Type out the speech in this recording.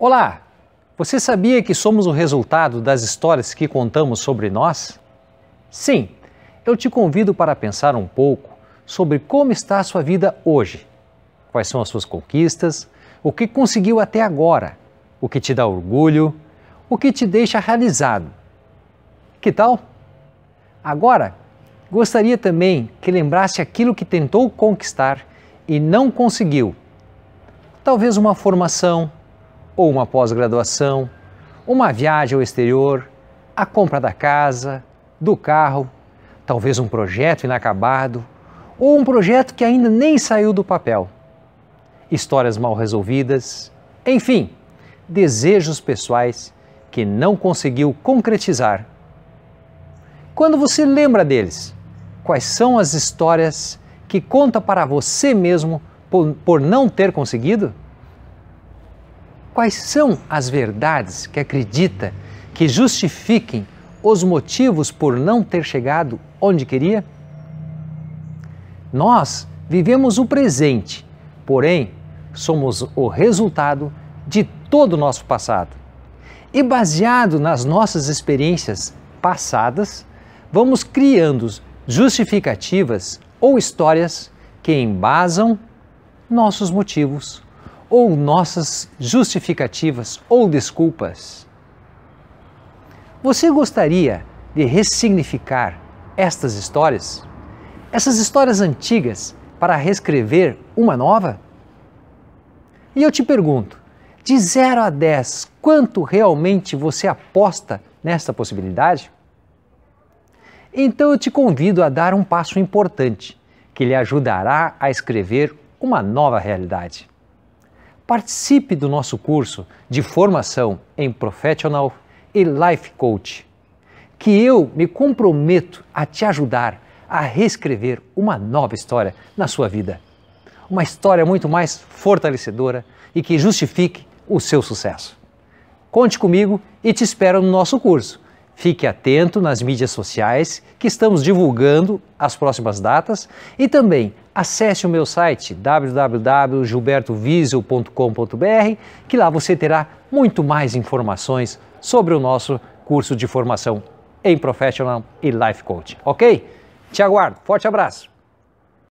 Olá! Você sabia que somos o resultado das histórias que contamos sobre nós? Sim, eu te convido para pensar um pouco sobre como está a sua vida hoje. Quais são as suas conquistas? O que conseguiu até agora? O que te dá orgulho? O que te deixa realizado? Que tal? Agora, gostaria também que lembrasse aquilo que tentou conquistar e não conseguiu. Talvez uma formação, ou uma pós-graduação, uma viagem ao exterior, a compra da casa, do carro, talvez um projeto inacabado ou um projeto que ainda nem saiu do papel. Histórias mal resolvidas, enfim, desejos pessoais que não conseguiu concretizar. Quando você lembra deles, quais são as histórias que conta para você mesmo por, por não ter conseguido? quais são as verdades que acredita que justifiquem os motivos por não ter chegado onde queria? Nós vivemos o presente, porém, somos o resultado de todo o nosso passado. E baseado nas nossas experiências passadas, vamos criando justificativas ou histórias que embasam nossos motivos ou nossas justificativas ou desculpas. Você gostaria de ressignificar estas histórias? Essas histórias antigas para reescrever uma nova? E eu te pergunto, de 0 a 10, quanto realmente você aposta nesta possibilidade? Então eu te convido a dar um passo importante que lhe ajudará a escrever uma nova realidade. Participe do nosso curso de formação em Professional e Life Coach, que eu me comprometo a te ajudar a reescrever uma nova história na sua vida. Uma história muito mais fortalecedora e que justifique o seu sucesso. Conte comigo e te espero no nosso curso. Fique atento nas mídias sociais que estamos divulgando as próximas datas e também acesse o meu site www.gilbertovisio.com.br, que lá você terá muito mais informações sobre o nosso curso de formação em Professional e Life Coaching. Ok? Te aguardo. Forte abraço.